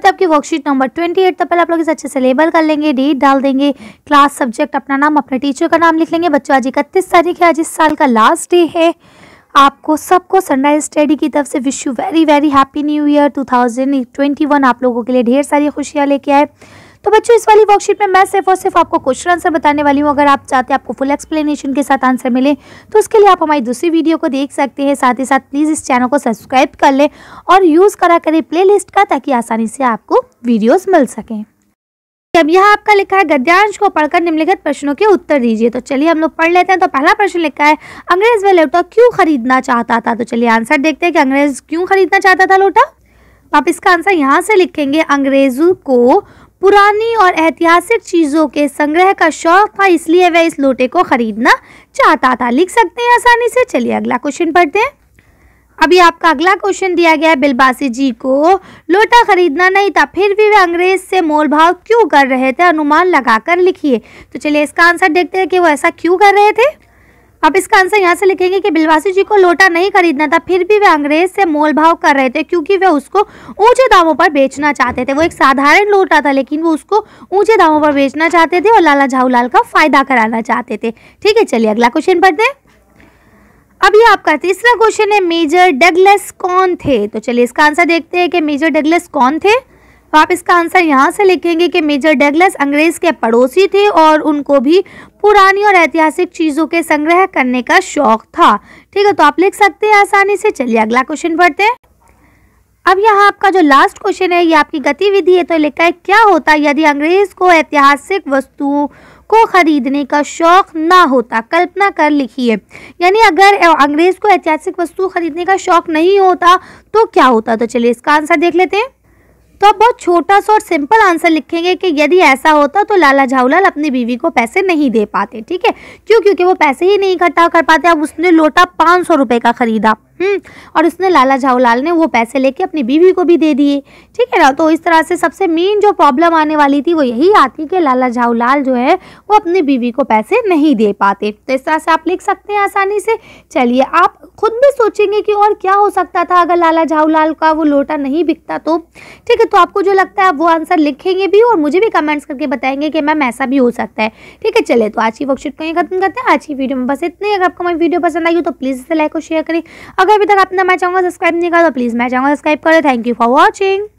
करते हैं आपकी वर्कशीट नंबर ट्वेंटी एट तो पहले आप लोग इसे अच्छे से लेबल कर लेंगे डेट डाल देंगे क्लास सब्जेक्ट अपना नाम अपने टीचर का नाम लिख लेंगे बच्चों आज इकतीस तारीख है आज इस साल का लास्ट डे है आपको सबको सनराइज स्टडी की तरफ से wish you very very happy new year to आप लोगों के लिए ढेर सारी खुशियाँ लेके आए तो बच्चों इस वाली वर्कशीट में मैं सिर्फ और सिर्फ आपको क्वेश्चन आंसर बताने वाली हूँ अगर आप चाहते हैं आपको फुल एक्सप्लेनेशन के साथ आंसर मिले तो उसके लिए आप हमारी दूसरी वीडियो को देख सकते हैं साथ ही साथ प्लीज़ इस चैनल को सब्सक्राइब कर लें और यूज़ करा करें प्ले का ताकि आसानी से आपको वीडियोज़ मिल सकें अब यह आपका लिखा है गद्यांश को पढ़कर निम्नलिखित प्रश्नों के उत्तर दीजिए तो चलिए हम लोग पढ़ लेते हैं तो पहला प्रश्न लिखा है अंग्रेज वह लोटा क्यों खरीदना चाहता था तो चलिए आंसर देखते हैं कि अंग्रेज क्यों खरीदना चाहता था लोटा तो आप इसका आंसर यहाँ से लिखेंगे अंग्रेजों को पुरानी और ऐतिहासिक चीज़ों के संग्रह का शौक था इसलिए वह इस लोटे को खरीदना चाहता था लिख सकते हैं आसानी से चलिए अगला क्वेश्चन पढ़ते हैं अभी आपका अगला क्वेश्चन दिया गया है बिलबासी जी को लोटा खरीदना नहीं था फिर भी वे अंग्रेज से मोल भाव क्यों कर रहे थे अनुमान लगाकर लिखिए तो चलिए इसका आंसर देखते हैं कि वो ऐसा क्यों कर रहे थे अब इसका आंसर यहाँ से लिखेंगे कि बिलवासी जी को लोटा नहीं खरीदना था फिर भी वे अंग्रेज से मोल भाव कर रहे थे क्योंकि वे उसको ऊंचे दामों पर बेचना चाहते थे वो एक साधारण लोटा था लेकिन वो उसको ऊंचे दामों पर बेचना चाहते थे और लाला झाऊलाल का फायदा कराना चाहते थे ठीक है चलिए अगला क्वेश्चन पढ़ते हैं अब ये आपका तीसरा क्वेश्चन है मेजर डगलस कौन थे तो चलिए इसका आंसर देखते हैं कि मेजर डगलस कौन थे तो आप इसका आंसर यहाँ से लिखेंगे कि मेजर डेगलस अंग्रेज के पड़ोसी थे और उनको भी पुरानी और ऐतिहासिक चीज़ों के संग्रह करने का शौक था ठीक है तो आप लिख सकते हैं आसानी से चलिए अगला क्वेश्चन पढ़ते हैं अब यहाँ आपका जो लास्ट क्वेश्चन है ये आपकी गतिविधि है तो लिखा है क्या होता यदि अंग्रेज को ऐतिहासिक वस्तुओं को खरीदने का शौक ना होता कल्पना कर लिखिए यानी अगर अंग्रेज को ऐतिहासिक वस्तु खरीदने का शौक नहीं होता तो क्या होता तो चलिए इसका आंसर देख लेते हैं तो आप बहुत छोटा सा और सिंपल आंसर लिखेंगे कि यदि ऐसा होता तो लाला झाऊलाल अपनी बीवी को पैसे नहीं दे पाते ठीक है क्यों क्योंकि वो पैसे ही नहीं इकट्ठा कर पाते अब उसने लोटा पाँच सौ रुपये का ख़रीदा हम्म और उसने लाला झाऊलाल ने वो पैसे लेके अपनी बीवी को भी दे दिए ठीक है ना तो इस तरह से सबसे मेन जो प्रॉब्लम आने वाली थी वो यही आती कि लाला झाऊलाल जो है वो अपनी बीवी को पैसे नहीं दे पाते तो इस तरह से आप लिख सकते हैं आसानी से चलिए आप खुद भी सोचेंगे कि और क्या हो सकता था अगर लाला झाऊलाल का वो लोटा नहीं बिकता तो ठीक है तो आपको जो लगता है आप वो आंसर लिखेंगे भी और मुझे भी कमेंट्स करके बताएंगे कि मैम ऐसा भी हो सकता है ठीक है चले तो आज की वर्कशीट को खत्म करते हैं आज की वीडियो में बस इतने अगर आपको मेरी वीडियो पसंद आई हो तो प्लीज़ इसे लाइक और शेयर करें अगर अभी तक आपने मैं चाहूँगा सब्सक्राइब नहीं करा तो प्लीज़ मैं चाहूँगा सब्सक्राइब करें थैंक यू फॉर वॉचिंग